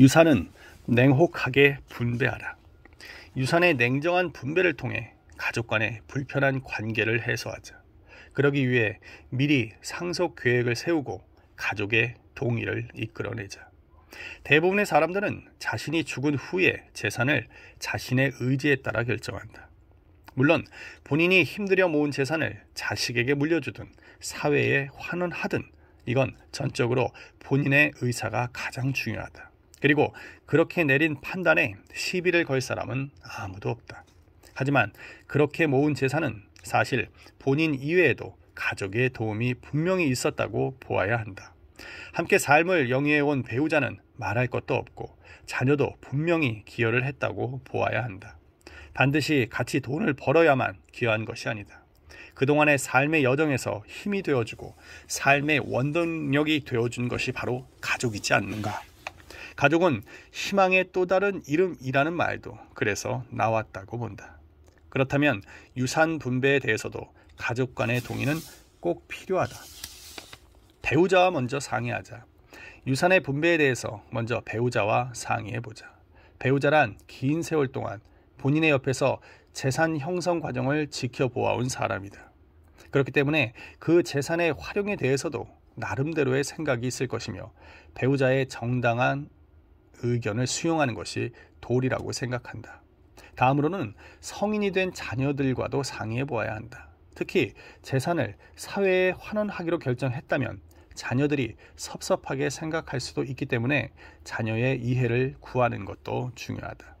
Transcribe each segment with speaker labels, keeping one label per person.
Speaker 1: 유산은 냉혹하게 분배하라. 유산의 냉정한 분배를 통해 가족 간의 불편한 관계를 해소하자. 그러기 위해 미리 상속 계획을 세우고 가족의 동의를 이끌어내자. 대부분의 사람들은 자신이 죽은 후에 재산을 자신의 의지에 따라 결정한다. 물론 본인이 힘들여 모은 재산을 자식에게 물려주든 사회에 환원하든 이건 전적으로 본인의 의사가 가장 중요하다. 그리고 그렇게 내린 판단에 시비를 걸 사람은 아무도 없다. 하지만 그렇게 모은 재산은 사실 본인 이외에도 가족의 도움이 분명히 있었다고 보아야 한다. 함께 삶을 영위해온 배우자는 말할 것도 없고 자녀도 분명히 기여를 했다고 보아야 한다. 반드시 같이 돈을 벌어야만 기여한 것이 아니다. 그동안의 삶의 여정에서 힘이 되어주고 삶의 원동력이 되어준 것이 바로 가족이지 않는가. 가족은 희망의 또 다른 이름이라는 말도 그래서 나왔다고 본다. 그렇다면 유산 분배에 대해서도 가족 간의 동의는 꼭 필요하다. 배우자와 먼저 상의하자. 유산의 분배에 대해서 먼저 배우자와 상의해보자. 배우자란 긴 세월 동안 본인의 옆에서 재산 형성 과정을 지켜보아온 사람이다. 그렇기 때문에 그 재산의 활용에 대해서도 나름대로의 생각이 있을 것이며 배우자의 정당한 의견을 수용하는 것이 도리라고 생각한다. 다음으로는 성인이 된 자녀들과도 상의해 보아야 한다. 특히 재산을 사회에 환원하기로 결정했다면 자녀들이 섭섭하게 생각할 수도 있기 때문에 자녀의 이해를 구하는 것도 중요하다.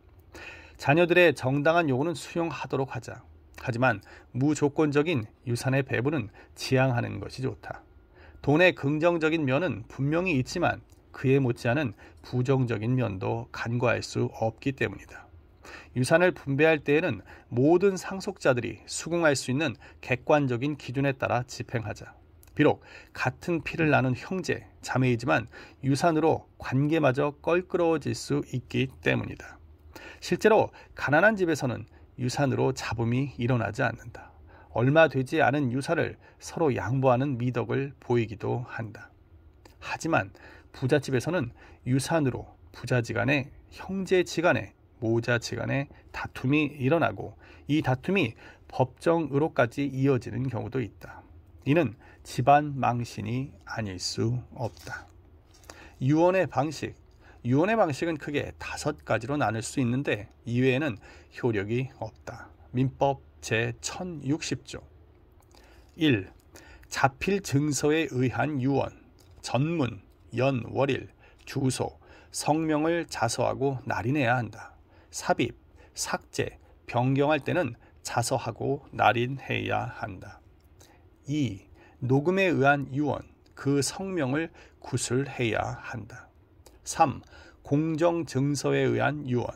Speaker 1: 자녀들의 정당한 요구는 수용하도록 하자. 하지만 무조건적인 유산의 배분은 지양하는 것이 좋다. 돈의 긍정적인 면은 분명히 있지만 그에 못지않은 부정적인 면도 간과할 수 없기 때문이다. 유산을 분배할 때에는 모든 상속자들이 수긍할 수 있는 객관적인 기준에 따라 집행하자. 비록 같은 피를 나눈 형제, 자매이지만 유산으로 관계마저 껄끄러워질 수 있기 때문이다. 실제로 가난한 집에서는 유산으로 잡음이 일어나지 않는다. 얼마 되지 않은 유산을 서로 양보하는 미덕을 보이기도 한다. 하지만 부잣집에서는 유산으로 부자지간에 형제지간에 모자지간에 다툼이 일어나고 이 다툼이 법정으로까지 이어지는 경우도 있다. 이는 집안 망신이 아닐 수 없다. 유언의 방식 유언의 방식은 크게 다섯 가지로 나눌 수 있는데 이외에는 효력이 없다. 민법 제1060조 1. 자필 증서에 의한 유언, 전문, 연, 월일, 주소, 성명을 자서하고 날인해야 한다. 삽입, 삭제, 변경할 때는 자서하고 날인해야 한다. 2. 녹음에 의한 유언, 그 성명을 구술해야 한다. 3. 공정증서에 의한 유언,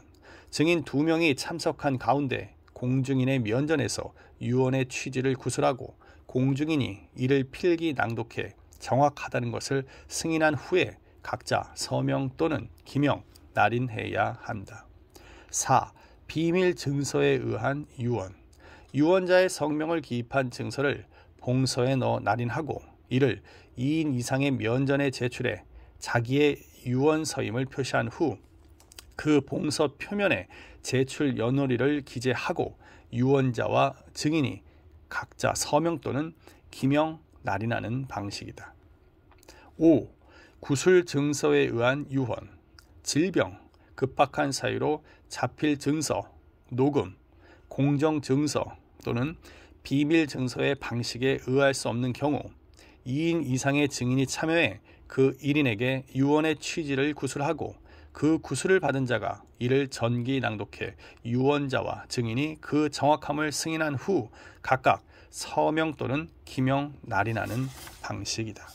Speaker 1: 증인 2명이 참석한 가운데 공증인의 면전에서 유언의 취지를 구술하고 공증인이 이를 필기 낭독해 정확하다는 것을 승인한 후에 각자 서명 또는 기명 날인해야 한다. 4. 비밀 증서에 의한 유언. 유언자의 성명을 기입한 증서를 봉서에 넣어 날인하고 이를 2인 이상의 면전에 제출해 자기의 유언 서임을 표시한 후 그 봉서 표면에 제출 연호리를 기재하고 유언자와 증인이 각자 서명 또는 기명 날이나는 방식이다. 5. 구술 증서에 의한 유언, 질병, 급박한 사유로 자필 증서, 녹음, 공정 증서 또는 비밀 증서의 방식에 의할 수 없는 경우 2인 이상의 증인이 참여해 그 1인에게 유언의 취지를 구술하고 그 구술을 받은 자가 이를 전기 낭독해 유언자와 증인이 그 정확함을 승인한 후 각각 서명 또는 기명 날인하는 방식이다.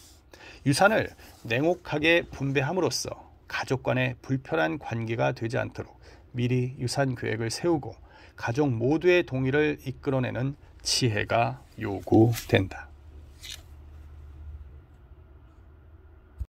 Speaker 1: 유산을 냉혹하게 분배함으로써 가족 간의 불편한 관계가 되지 않도록 미리 유산 계획을 세우고 가족 모두의 동의를 이끌어내는 지혜가 요구된다.